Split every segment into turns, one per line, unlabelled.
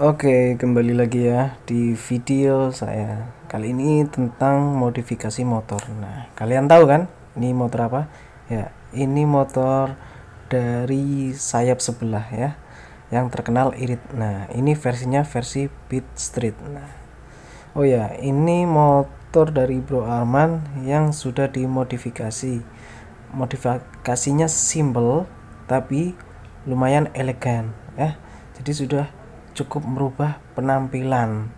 Oke, kembali lagi ya di video
saya. Kali ini tentang modifikasi motor. Nah, kalian tahu kan ini motor apa? Ya, ini motor dari sayap sebelah ya. Yang terkenal irit. Nah, ini versinya versi Beat Street. Nah. Oh ya, ini motor dari Bro Arman yang sudah dimodifikasi. Modifikasinya simple tapi lumayan elegan ya. Jadi sudah cukup merubah penampilan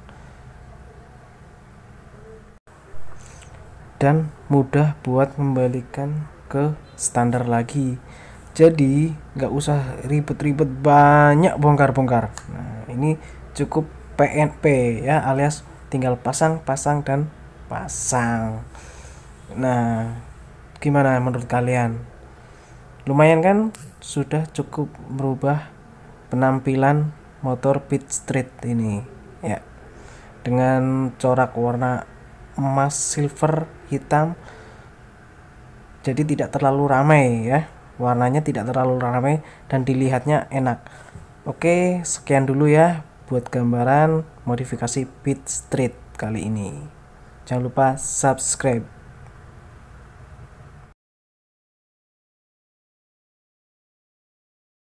dan mudah buat membalikan ke standar lagi jadi nggak usah ribet-ribet banyak bongkar-bongkar nah ini cukup PNP ya alias tinggal pasang pasang dan pasang nah gimana menurut kalian lumayan kan sudah cukup merubah penampilan motor Pit Street ini ya dengan corak warna emas silver hitam jadi tidak terlalu ramai ya warnanya tidak terlalu ramai dan dilihatnya enak oke sekian dulu ya buat gambaran modifikasi pit Street
kali ini jangan lupa subscribe